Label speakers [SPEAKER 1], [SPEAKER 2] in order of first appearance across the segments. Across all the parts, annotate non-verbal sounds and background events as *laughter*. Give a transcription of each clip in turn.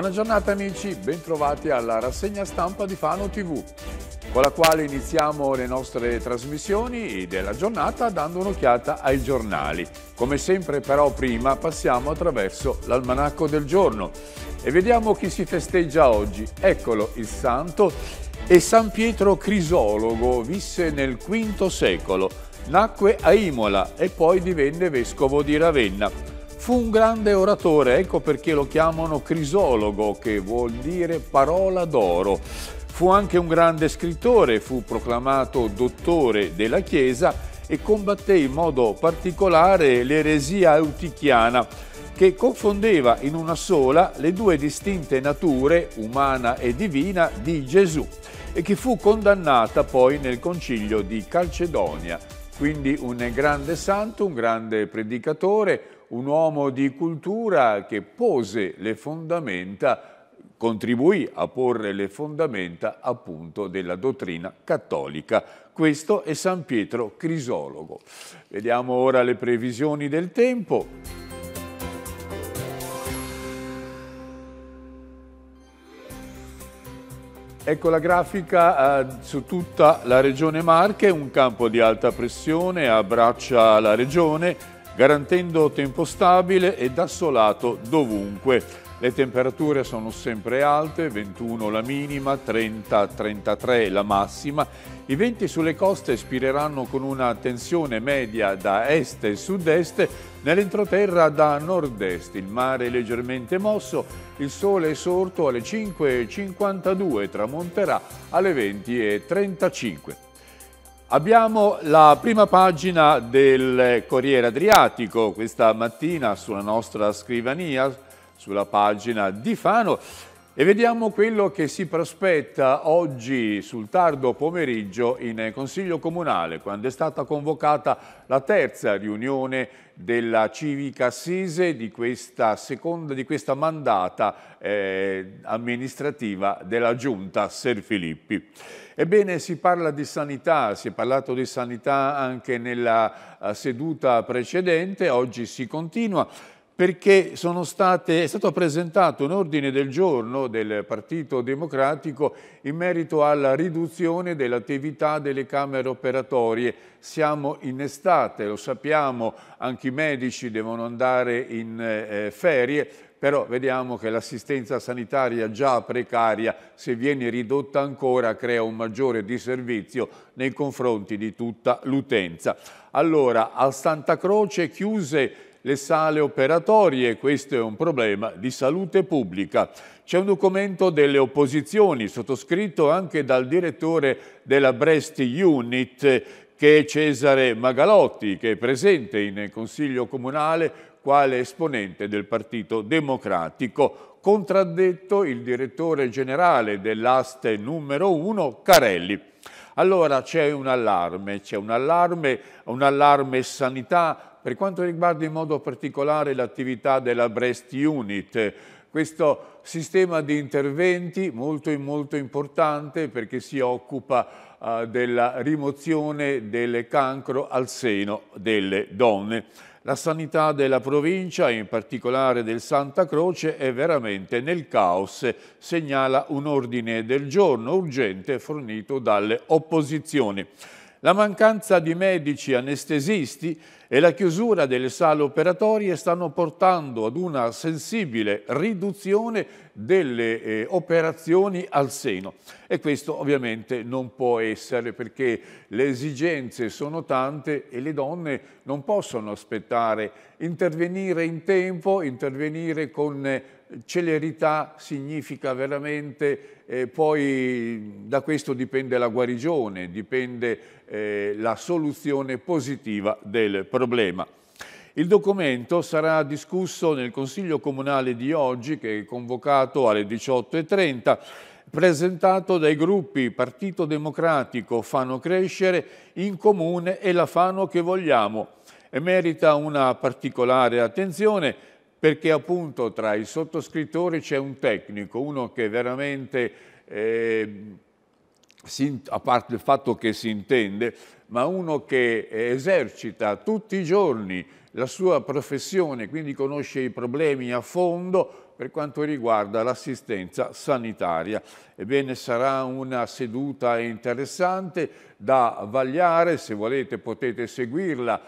[SPEAKER 1] Buona giornata amici, bentrovati alla rassegna stampa di Fano TV, con la quale iniziamo le nostre trasmissioni della giornata dando un'occhiata ai giornali. Come sempre però prima passiamo attraverso l'almanacco del giorno e vediamo chi si festeggia oggi. Eccolo il santo e San Pietro Crisologo visse nel V secolo. Nacque a Imola e poi divenne vescovo di Ravenna. Fu un grande oratore, ecco perché lo chiamano crisologo, che vuol dire parola d'oro. Fu anche un grande scrittore, fu proclamato dottore della Chiesa e combatté in modo particolare l'eresia eutichiana, che confondeva in una sola le due distinte nature, umana e divina, di Gesù e che fu condannata poi nel concilio di Calcedonia. Quindi un grande santo, un grande predicatore, un uomo di cultura che pose le fondamenta, contribuì a porre le fondamenta appunto della dottrina cattolica. Questo è San Pietro Crisologo. Vediamo ora le previsioni del tempo. Ecco la grafica eh, su tutta la regione Marche, un campo di alta pressione abbraccia la regione, garantendo tempo stabile ed assolato dovunque. Le temperature sono sempre alte, 21 la minima, 30-33 la massima. I venti sulle coste spireranno con una tensione media da est e sud-est, nell'entroterra da nord-est. Il mare è leggermente mosso, il sole è sorto alle 5.52, tramonterà alle 20.35. Abbiamo la prima pagina del Corriere Adriatico questa mattina sulla nostra scrivania, sulla pagina di Fano. E vediamo quello che si prospetta oggi sul tardo pomeriggio in Consiglio Comunale, quando è stata convocata la terza riunione della Civica Assise di questa seconda, di questa mandata eh, amministrativa della Giunta Ser Filippi. Ebbene, si parla di sanità, si è parlato di sanità anche nella eh, seduta precedente, oggi si continua perché state, è stato presentato un ordine del giorno del Partito Democratico in merito alla riduzione dell'attività delle camere operatorie. Siamo in estate, lo sappiamo, anche i medici devono andare in eh, eh, ferie, però vediamo che l'assistenza sanitaria già precaria, se viene ridotta ancora, crea un maggiore disservizio nei confronti di tutta l'utenza. Allora, a Santa Croce chiuse le sale operatorie, questo è un problema di salute pubblica. C'è un documento delle opposizioni, sottoscritto anche dal direttore della Brest Unit, che è Cesare Magalotti, che è presente in Consiglio Comunale quale esponente del Partito Democratico, contraddetto il direttore generale dell'aste numero 1, Carelli. Allora c'è un allarme, c'è un allarme, un allarme sanità, per quanto riguarda in modo particolare l'attività della Breast Unit, questo sistema di interventi molto, molto importante perché si occupa eh, della rimozione del cancro al seno delle donne. La sanità della provincia, in particolare del Santa Croce, è veramente nel caos, segnala un ordine del giorno urgente fornito dalle opposizioni. La mancanza di medici anestesisti e la chiusura delle sale operatorie stanno portando ad una sensibile riduzione delle eh, operazioni al seno e questo ovviamente non può essere perché le esigenze sono tante e le donne non possono aspettare intervenire in tempo, intervenire con eh, celerità significa veramente eh, poi da questo dipende la guarigione, dipende eh, la soluzione positiva del problema. Il documento sarà discusso nel Consiglio Comunale di oggi, che è convocato alle 18.30, presentato dai gruppi Partito Democratico Fano Crescere in Comune e la Fano che vogliamo e merita una particolare attenzione perché appunto tra i sottoscrittori c'è un tecnico, uno che veramente eh, a parte il fatto che si intende, ma uno che esercita tutti i giorni la sua professione, quindi conosce i problemi a fondo per quanto riguarda l'assistenza sanitaria. Ebbene, sarà una seduta interessante da vagliare, se volete potete seguirla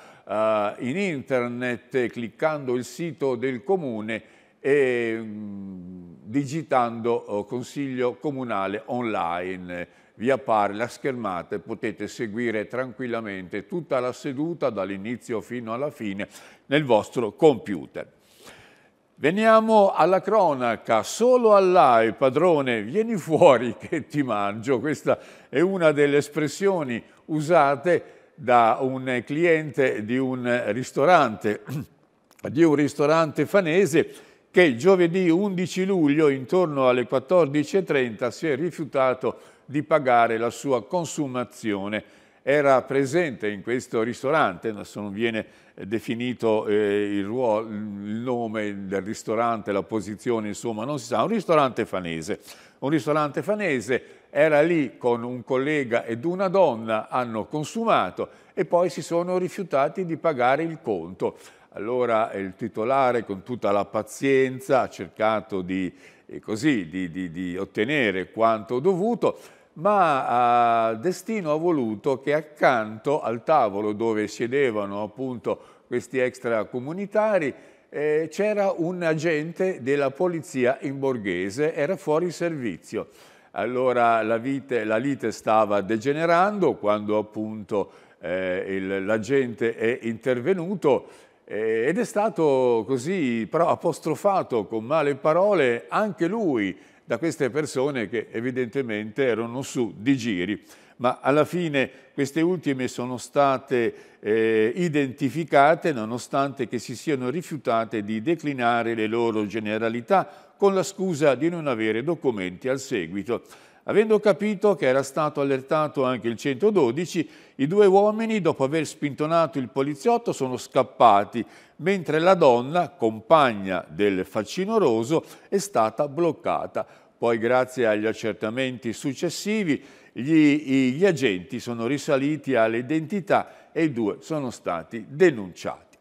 [SPEAKER 1] uh, in internet cliccando il sito del Comune e mh, mm, digitando uh, Consiglio Comunale online vi appare la schermata e potete seguire tranquillamente tutta la seduta dall'inizio fino alla fine nel vostro computer. Veniamo alla cronaca, solo Allah, padrone, vieni fuori *laughs* che ti mangio. Questa è una delle espressioni usate da un cliente di un ristorante, di un ristorante fanese che giovedì 11 luglio intorno alle 14.30 si è rifiutato di pagare la sua consumazione. Era presente in questo ristorante, adesso non viene eh, definito eh, il, ruolo, il nome del ristorante, la posizione, insomma, non si sa, un ristorante fanese. Un ristorante fanese era lì con un collega ed una donna, hanno consumato e poi si sono rifiutati di pagare il conto. Allora il titolare con tutta la pazienza ha cercato di eh, così, di, di, di ottenere quanto dovuto, ma eh, Destino ha voluto che accanto al tavolo dove siedevano appunto questi extracomunitari eh, c'era un agente della polizia in borghese, era fuori servizio. Allora la, vite, la lite stava degenerando quando appunto eh, l'agente è intervenuto eh, ed è stato così però apostrofato con male parole anche lui da queste persone che evidentemente erano su di giri. Ma alla fine queste ultime sono state eh, identificate nonostante che si siano rifiutate di declinare le loro generalità con la scusa di non avere documenti al seguito. Avendo capito che era stato allertato anche il 112, i due uomini, dopo aver spintonato il poliziotto, sono scappati, mentre la donna, compagna del faccino roso, è stata bloccata. Poi, grazie agli accertamenti successivi, gli, gli agenti sono risaliti all'identità e i due sono stati denunciati.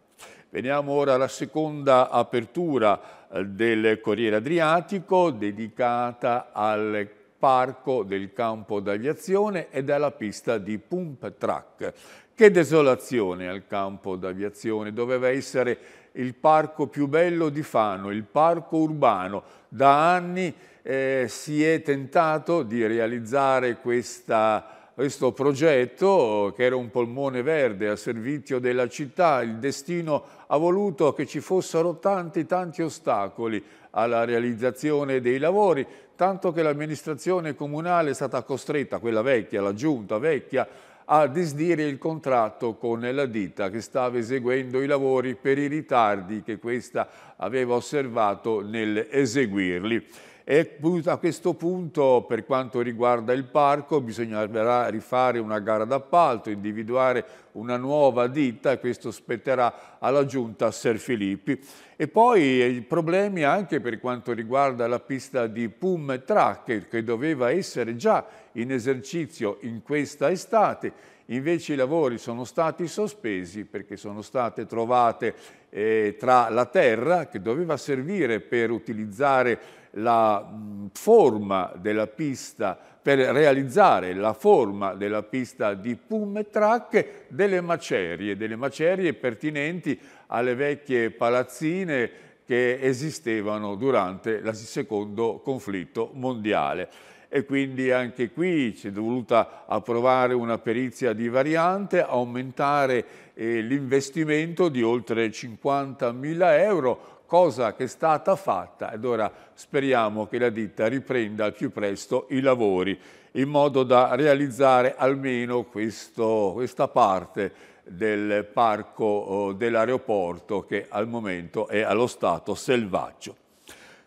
[SPEAKER 1] Veniamo ora alla seconda apertura eh, del Corriere Adriatico dedicata al parco del campo d'aviazione e dalla pista di pump track. Che desolazione al campo d'aviazione, doveva essere il parco più bello di Fano, il parco urbano. Da anni eh, si è tentato di realizzare questa questo progetto che era un polmone verde a servizio della città, il destino ha voluto che ci fossero tanti tanti ostacoli alla realizzazione dei lavori, tanto che l'amministrazione comunale è stata costretta, quella vecchia, la giunta vecchia, a disdire il contratto con la ditta che stava eseguendo i lavori per i ritardi che questa aveva osservato nell'eseguirli. E a questo punto, per quanto riguarda il parco, bisognerà rifare una gara d'appalto, individuare una nuova ditta questo spetterà alla giunta Ser Filippi. E poi eh, problemi anche per quanto riguarda la pista di Pum Track che doveva essere già in esercizio in questa estate Invece i lavori sono stati sospesi perché sono state trovate eh, tra la terra che doveva servire per utilizzare la mm, forma della pista, per realizzare la forma della pista di Pum Track delle macerie, delle macerie pertinenti alle vecchie palazzine che esistevano durante il secondo conflitto mondiale e quindi anche qui ci è dovuta approvare una perizia di variante, aumentare eh, l'investimento di oltre 50.000 euro, cosa che è stata fatta ed ora speriamo che la ditta riprenda al più presto i lavori in modo da realizzare almeno questo, questa parte del parco eh, dell'aeroporto che al momento è allo stato selvaggio.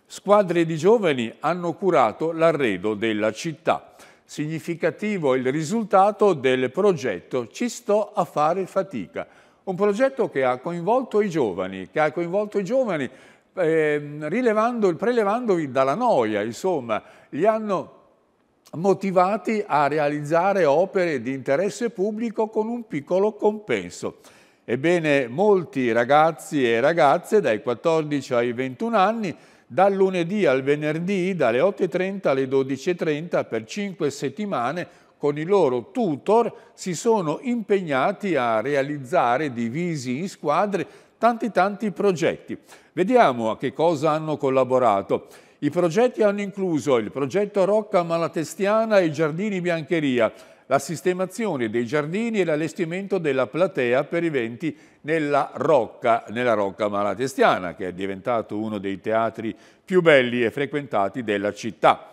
[SPEAKER 1] Squadre di giovani hanno curato l'arredo della città. Significativo il risultato del progetto Ci sto a fare fatica, un progetto che ha coinvolto i giovani, che ha coinvolto i giovani eh, prelevandovi dalla noia, insomma, li hanno motivati a realizzare opere di interesse pubblico con un piccolo compenso. Ebbene, molti ragazzi e ragazze dai 14 ai 21 anni, dal lunedì al venerdì, dalle 8.30 alle 12.30 per 5 settimane, con i loro tutor si sono impegnati a realizzare, divisi in squadre, tanti tanti progetti. Vediamo a che cosa hanno collaborato. I progetti hanno incluso il progetto Rocca Malatestiana e Giardini Biancheria, la sistemazione dei giardini e l'allestimento della platea per eventi nella Rocca, nella Rocca Malatestiana, che è diventato uno dei teatri più belli e frequentati della città.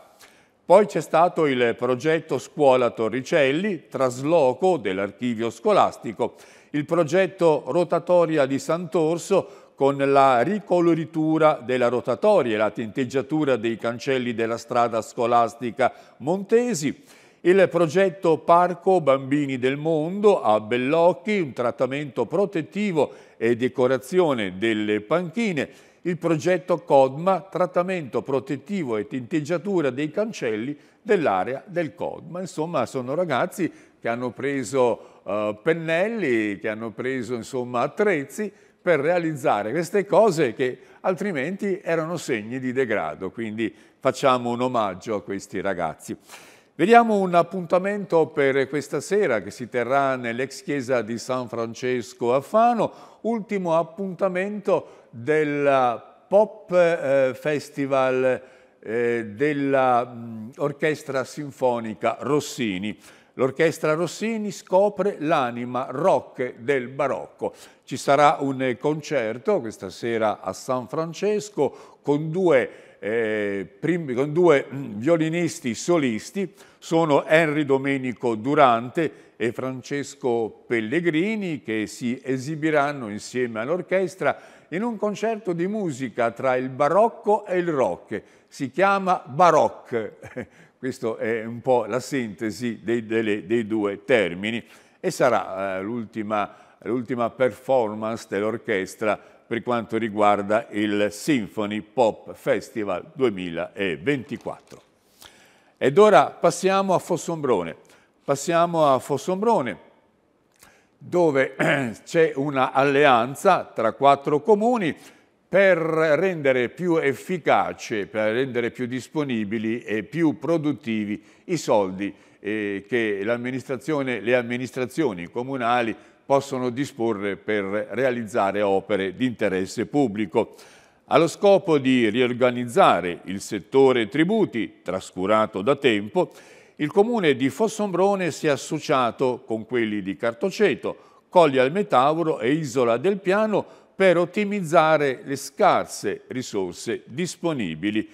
[SPEAKER 1] Poi c'è stato il progetto Scuola Torricelli, trasloco dell'archivio scolastico, il progetto Rotatoria di Sant'Orso, con la ricoloritura della rotatoria e la tinteggiatura dei cancelli della strada scolastica Montesi, il progetto Parco Bambini del Mondo a Bellocchi, un trattamento protettivo e decorazione delle panchine, il progetto CODMA, trattamento protettivo e tinteggiatura dei cancelli dell'area del CODMA. Insomma, sono ragazzi che hanno preso eh, pennelli, che hanno preso insomma, attrezzi per realizzare queste cose che altrimenti erano segni di degrado, quindi facciamo un omaggio a questi ragazzi. Vediamo un appuntamento per questa sera che si terrà nell'ex chiesa di San Francesco a Fano, ultimo appuntamento del Pop eh, Festival eh, dell'Orchestra mm, Sinfonica Rossini l'orchestra Rossini scopre l'anima rock del barocco. Ci sarà un eh, concerto questa sera a San Francesco con due, eh, primi, con due mm, violinisti solisti, sono Henry Domenico Durante e Francesco Pellegrini che si esibiranno insieme all'orchestra in un concerto di musica tra il barocco e il rock. Si chiama Baroque. *laughs* Questa è un po' la sintesi dei, dei, dei due termini e sarà eh, l'ultima performance dell'orchestra per quanto riguarda il Symphony Pop Festival 2024. Ed ora passiamo a Fossombrone. Passiamo a Fossombrone, dove *clears throat* c'è una alleanza tra quattro comuni per rendere più efficace, per rendere più disponibili e più produttivi i soldi eh, che amministrazione, le amministrazioni comunali possono disporre per realizzare opere di interesse pubblico. Allo scopo di riorganizzare il settore tributi, trascurato da tempo, il comune di Fossombrone si è associato con quelli di Cartoceto, Colli al Metauro e Isola del Piano per ottimizzare le scarse risorse disponibili.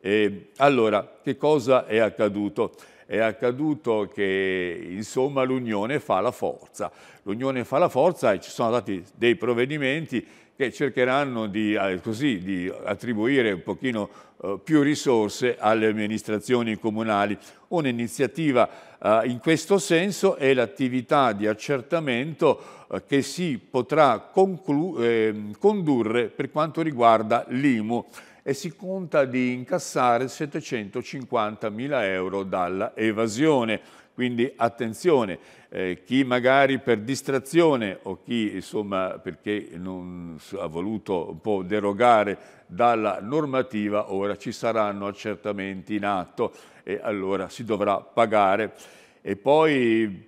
[SPEAKER 1] E allora, che cosa è accaduto? È accaduto che insomma l'Unione fa la forza. L'Unione fa la forza e ci sono stati dei provvedimenti che cercheranno di, eh, così, di attribuire un pochino eh, più risorse alle amministrazioni comunali. Un'iniziativa eh, in questo senso è l'attività di accertamento eh, che si potrà ehm, condurre per quanto riguarda l'IMU e si conta di incassare 750 mila euro dall'evasione. Quindi attenzione, eh, chi magari per distrazione o chi insomma perché non ha voluto un po' derogare dalla normativa, ora ci saranno accertamenti in atto e allora si dovrà pagare. E poi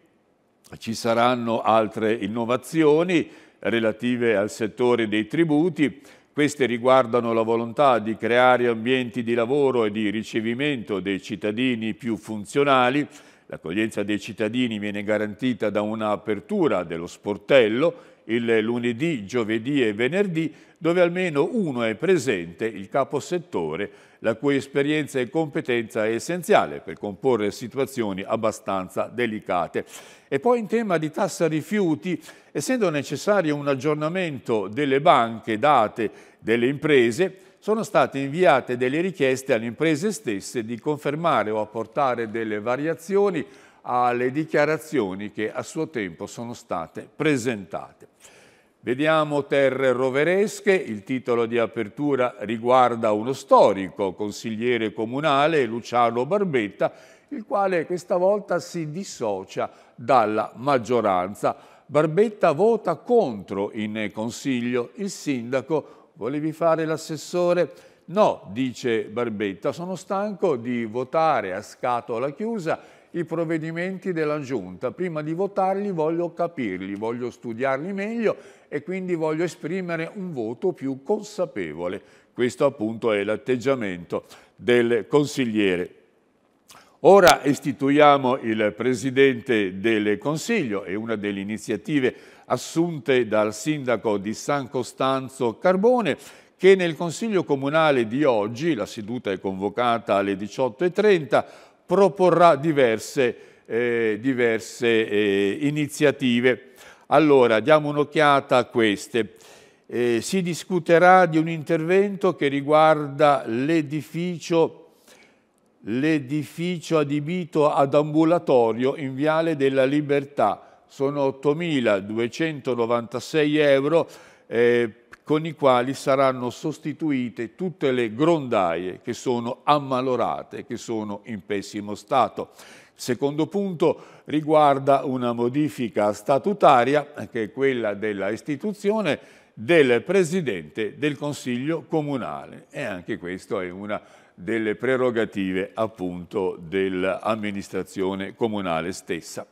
[SPEAKER 1] ci saranno altre innovazioni relative al settore dei tributi, queste riguardano la volontà di creare ambienti di lavoro e di ricevimento dei cittadini più funzionali L'accoglienza dei cittadini viene garantita da un'apertura dello sportello il lunedì, giovedì e venerdì, dove almeno uno è presente, il caposettore, la cui esperienza e competenza è essenziale per comporre situazioni abbastanza delicate. E poi in tema di tassa rifiuti, essendo necessario un aggiornamento delle banche date delle imprese, sono state inviate delle richieste alle imprese stesse di confermare o apportare delle variazioni alle dichiarazioni che a suo tempo sono state presentate. Vediamo Terre Roveresche, il titolo di apertura riguarda uno storico consigliere comunale, Luciano Barbetta, il quale questa volta si dissocia dalla maggioranza. Barbetta vota contro in consiglio, il sindaco volevi fare l'assessore? No, dice Barbetta, sono stanco di votare a scatola chiusa i provvedimenti della Giunta. Prima di votarli voglio capirli, voglio studiarli meglio e quindi voglio esprimere un voto più consapevole. Questo appunto è l'atteggiamento del consigliere. Ora istituiamo il Presidente del Consiglio e una delle iniziative assunte dal sindaco di San Costanzo Carbone che nel Consiglio Comunale di oggi, la seduta è convocata alle 18.30, proporrà diverse, eh, diverse eh, iniziative. Allora, diamo un'occhiata a queste. Eh, si discuterà di un intervento che riguarda l'edificio l'edificio adibito ad ambulatorio in Viale della Libertà, sono 8.296 euro eh, con i quali saranno sostituite tutte le grondaie che sono ammalorate, che sono in pessimo stato. Il secondo punto riguarda una modifica statutaria, che è quella della istituzione del Presidente del Consiglio Comunale e anche questa è una delle prerogative appunto dell'amministrazione comunale stessa.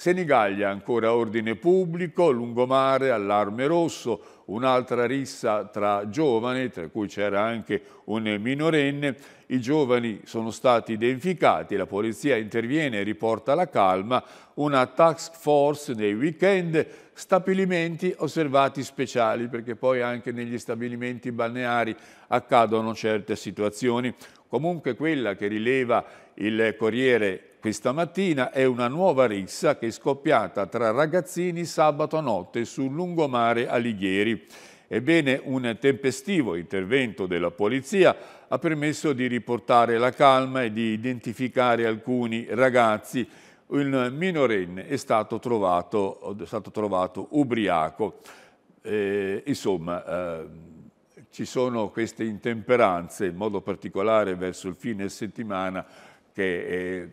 [SPEAKER 1] Senigallia ancora ordine pubblico, lungomare, allarme rosso, un'altra rissa tra giovani, tra cui c'era anche un minorenne. I giovani sono stati identificati, la polizia interviene e riporta la calma, una task force nei weekend, stabilimenti osservati speciali, perché poi anche negli stabilimenti balneari accadono certe situazioni. Comunque quella che rileva il Corriere questa mattina è una nuova rissa che è scoppiata tra ragazzini sabato notte sul lungomare Alighieri. Ebbene, un tempestivo intervento della polizia ha permesso di riportare la calma e di identificare alcuni ragazzi. Un minorenne è stato trovato, è stato trovato ubriaco. Eh, insomma, eh, ci sono queste intemperanze, in modo particolare verso il fine settimana, che eh,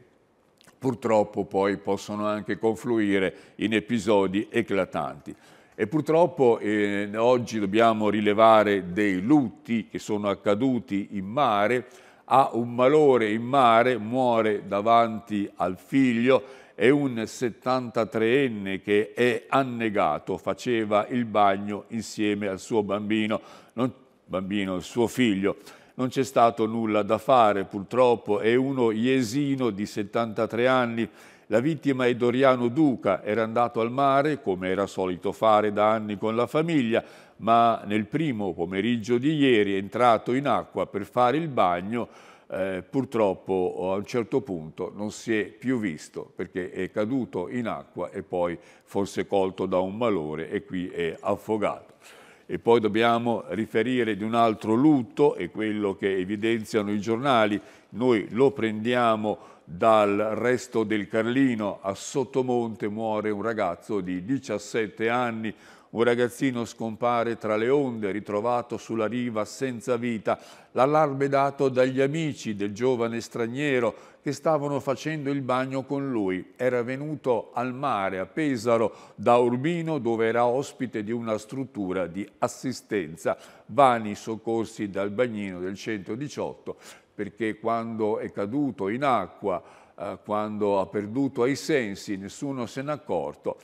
[SPEAKER 1] purtroppo poi possono anche confluire in episodi eclatanti. E purtroppo eh, oggi dobbiamo rilevare dei lutti che sono accaduti in mare, ha un malore in mare muore davanti al figlio e un 73enne che è annegato, faceva il bagno insieme al suo bambino, non, bambino, il suo figlio non c'è stato nulla da fare purtroppo, è uno iesino di 73 anni, la vittima è Doriano Duca, era andato al mare, come era solito fare da anni con la famiglia, ma nel primo pomeriggio di ieri è entrato in acqua per fare il bagno, eh, purtroppo a un certo punto non si è più visto perché è caduto in acqua e poi forse colto da un malore e qui è affogato e poi dobbiamo riferire di un altro lutto, è quello che evidenziano i giornali, noi lo prendiamo dal resto del Carlino, a Sottomonte muore un ragazzo di 17 anni, un ragazzino scompare tra le onde, ritrovato sulla riva senza vita. L'allarme dato dagli amici del giovane straniero che stavano facendo il bagno con lui. Era venuto al mare, a Pesaro, da Urbino, dove era ospite di una struttura di assistenza. Vani soccorsi dal bagnino del 118, perché quando è caduto in acqua, eh, quando ha perduto i sensi, nessuno se n'è accorto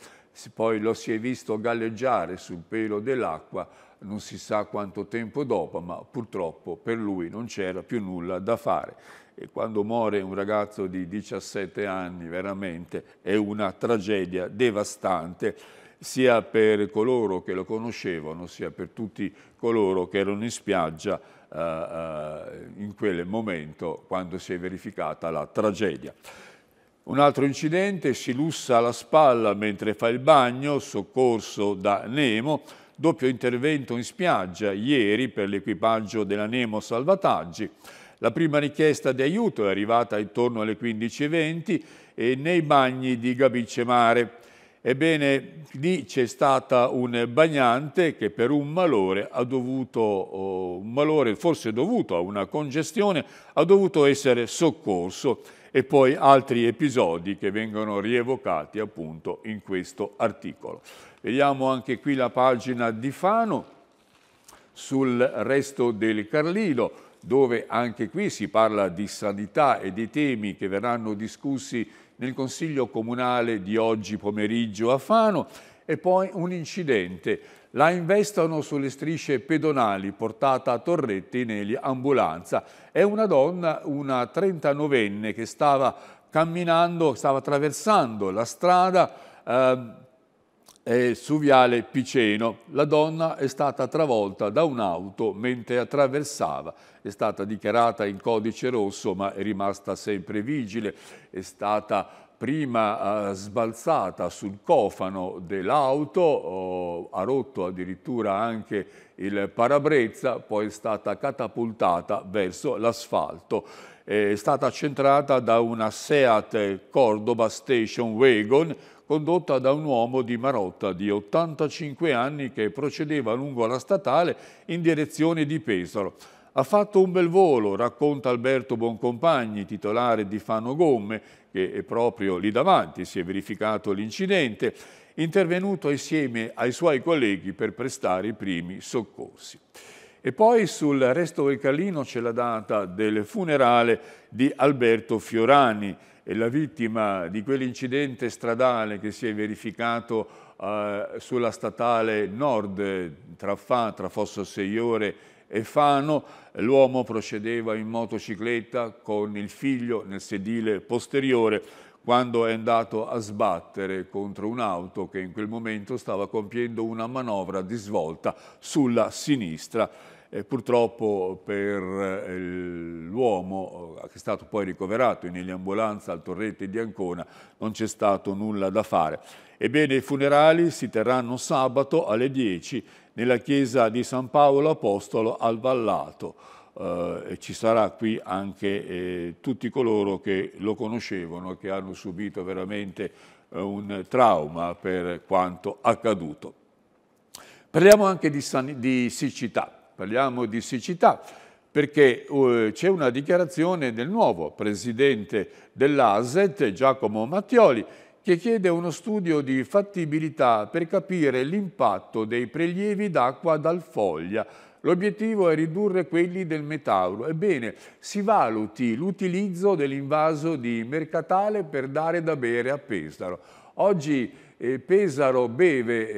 [SPEAKER 1] poi lo si è visto galleggiare sul pelo dell'acqua non si sa quanto tempo dopo, ma purtroppo per lui non c'era più nulla da fare. E quando muore un ragazzo di 17 anni veramente è una tragedia devastante sia per coloro che lo conoscevano, sia per tutti coloro che erano in spiaggia eh, eh in quel momento quando si è verificata la tragedia. Un altro incidente, si lussa alla spalla mentre fa il bagno, soccorso da Nemo, doppio intervento in spiaggia ieri per l'equipaggio della Nemo Salvataggi. La prima richiesta di aiuto è arrivata intorno alle 15.20 e nei bagni di Gabice Mare. Ebbene, lì c'è stata un bagnante che per un malore ha dovuto, un malore forse dovuto a una congestione, ha dovuto essere soccorso e poi altri episodi che vengono rievocati appunto in questo articolo. Vediamo anche qui la pagina di Fano sul resto del Carlino, dove anche qui si parla di sanità e di temi che verranno discussi nel Consiglio Comunale di oggi pomeriggio a Fano e poi un incidente la investono sulle strisce pedonali portata a Torretti negli ambulanza. È una donna, una 39enne, che stava camminando, stava attraversando la strada eh, su Viale Piceno. La donna è stata travolta da un'auto mentre attraversava. È stata dichiarata in codice rosso ma è rimasta sempre vigile. È stata prima eh, sbalzata sul cofano dell'auto, ha rotto addirittura anche il parabrezza, poi è stata catapultata verso l'asfalto. È stata centrata da una Seat Cordoba Station Wagon condotta da un uomo di Marotta di 85 anni che procedeva lungo la statale in direzione di Pesaro. Ha fatto un bel volo, racconta Alberto Boncompagni, titolare di Fano Gomme, che è proprio lì davanti, si è verificato l'incidente, intervenuto insieme ai suoi colleghi per prestare i primi soccorsi. E poi sul resto del Carlino c'è la data del funerale di Alberto Fiorani, la vittima di quell'incidente stradale che si è verificato eh, sulla statale nord tra Fa, tra Fosso Seiore e e Fano, l'uomo procedeva in motocicletta con il figlio nel sedile posteriore quando è andato a sbattere contro un'auto che in quel momento stava compiendo una manovra di svolta sulla sinistra. E purtroppo per eh, l'uomo, eh, che è stato poi ricoverato in ambulanza al Torrete di Ancona, non c'è stato nulla da fare. Ebbene, i funerali si terranno sabato alle 10 nella chiesa di San Paolo Apostolo al Vallato. Eh, ci sarà qui anche eh, tutti coloro che lo conoscevano, che hanno subito veramente eh, un trauma per quanto accaduto. Parliamo anche di, di siccità, parliamo di siccità perché eh, c'è una dichiarazione del nuovo presidente dell'ASET, Giacomo Mattioli, che chiede uno studio di fattibilità per capire l'impatto dei prelievi d'acqua dal foglia. L'obiettivo è ridurre quelli del metauro. Ebbene, si valuti l'utilizzo dell'invaso di mercatale per dare da bere a Pesaro. Oggi eh, Pesaro beve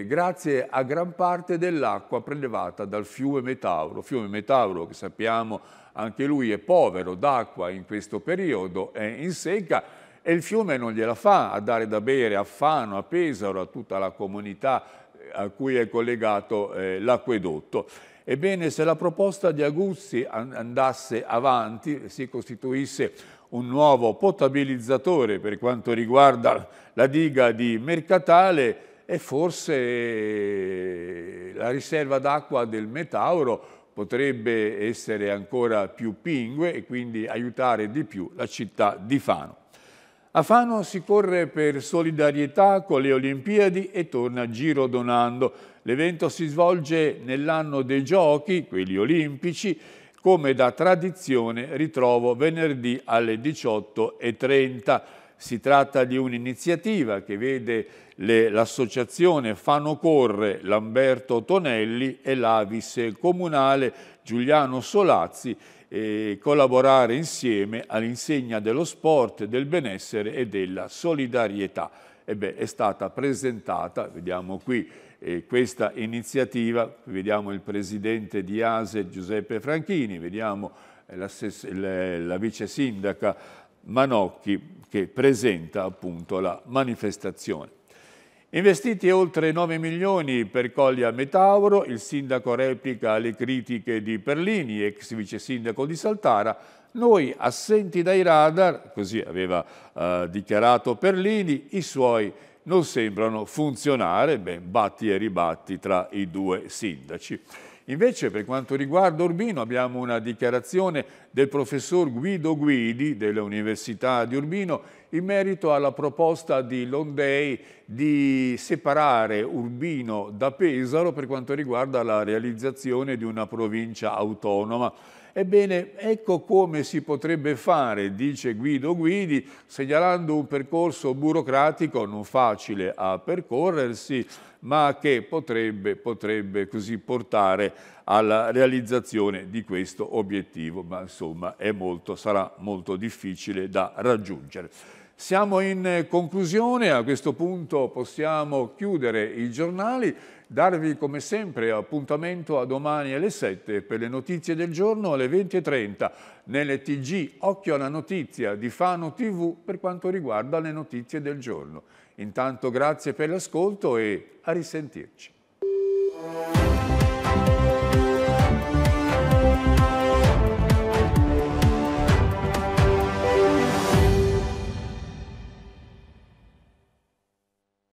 [SPEAKER 1] eh, grazie a gran parte dell'acqua prelevata dal fiume Metauro. Fiume Metauro che sappiamo anche lui è povero d'acqua in questo periodo, è in secca e il fiume non gliela fa a dare da bere a Fano, a Pesaro, a tutta la comunità eh, a cui è collegato eh, l'acquedotto. Ebbene, se la proposta di Aguzzi andasse avanti, si costituisse un nuovo potabilizzatore per quanto riguarda la diga di Mercatale e forse eh, la riserva d'acqua del Metauro potrebbe essere ancora più pingue e quindi aiutare di più la città di Fano. A Fano si corre per solidarietà con le Olimpiadi e torna Giro Donando. L'evento si svolge nell'anno dei giochi, quelli olimpici, come da tradizione ritrovo venerdì alle 18.30. Si tratta di un'iniziativa che vede l'associazione Fano Corre Lamberto Tonelli e l'Avis Comunale Giuliano Solazzi eh, collaborare insieme all'insegna dello sport, del benessere e della solidarietà. E beh, è stata presentata, vediamo qui eh, questa iniziativa, vediamo il presidente di ASE Giuseppe Franchini, vediamo eh, la, eh, la vice sindaca Manocchi che presenta appunto la manifestazione. Investiti oltre 9 milioni per Collia Metauro, il sindaco replica le critiche di Perlini, ex vice sindaco di Saltara, noi assenti dai radar, così aveva eh, dichiarato Perlini, i suoi non sembrano funzionare, beh, batti e ribatti tra i due sindaci. Invece per quanto riguarda Urbino abbiamo una dichiarazione del professor Guido Guidi dell'Università di Urbino in merito alla proposta di Londei di separare Urbino da Pesaro per quanto riguarda la realizzazione di una provincia autonoma. Ebbene, ecco come si potrebbe fare, dice Guido Guidi, segnalando un percorso burocratico non facile a percorrersi, ma che potrebbe, potrebbe così portare alla realizzazione di questo obiettivo, ma insomma molto, sarà molto difficile da raggiungere. Siamo in conclusione, a questo punto possiamo chiudere i giornali darvi come sempre appuntamento a domani alle 7 per le notizie del giorno alle 20.30 nelle TG Occhio alla Notizia di Fano TV per quanto riguarda le notizie del giorno. Intanto grazie per l'ascolto e a risentirci.